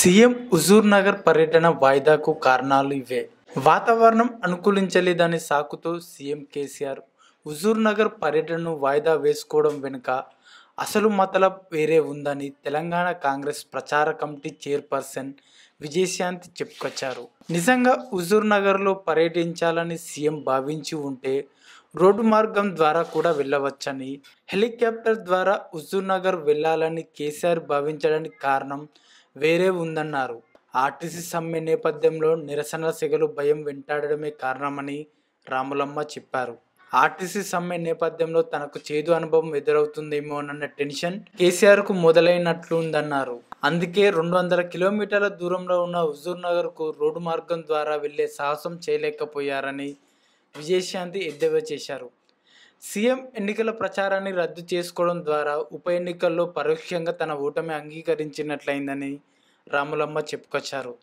CM Nagar పర్యటన వాయిదాకు కారణాలు ఇవే వాతావరణం అనుకూలించలేదని సాకుతో సీఎం కేసీఆర్ నగర్ పర్యటనను వాయిదా వేసుకోవడం వెనుక అసలు మతల వేరే ఉందని తెలంగాణ కాంగ్రెస్ ప్రచార కమిటీ చైర్పర్సన్ విజయశాంతి చెప్పుకొచ్చారు నిజంగా నగర్లో పర్యటించాలని సీఎం భావించి ఉంటే రోడ్డు మార్గం ద్వారా కూడా వెళ్ళవచ్చని హెలికాప్టర్ ద్వారా నగర్ వెళ్ళాలని కేసీఆర్ భావించడానికి కారణం వేరే ఉందన్నారు ఆర్టీసీ సమ్మె నేపథ్యంలో నిరసన సెగలు భయం వెంటాడడమే కారణమని రాములమ్మ చెప్పారు ఆర్టీసీ సమ్మె నేపథ్యంలో తనకు చేదు అనుభవం ఎదురవుతుందేమోనన్న టెన్షన్ కేసీఆర్కు మొదలైనట్లుందన్నారు అందుకే రెండు వందల కిలోమీటర్ల దూరంలో ఉన్న హుజూర్ నగర్కు రోడ్డు మార్గం ద్వారా వెళ్లే సాహసం చేయలేకపోయారని విజయశాంతి ఎద్దేవా చేశారు సీఎం ఎన్నికల ప్రచారాన్ని రద్దు చేసుకోవడం ద్వారా ఉప ఎన్నికల్లో పరోక్షంగా తన ఓటమి అంగీకరించినట్లయిందని రాములమ్మ చెప్పుకొచ్చారు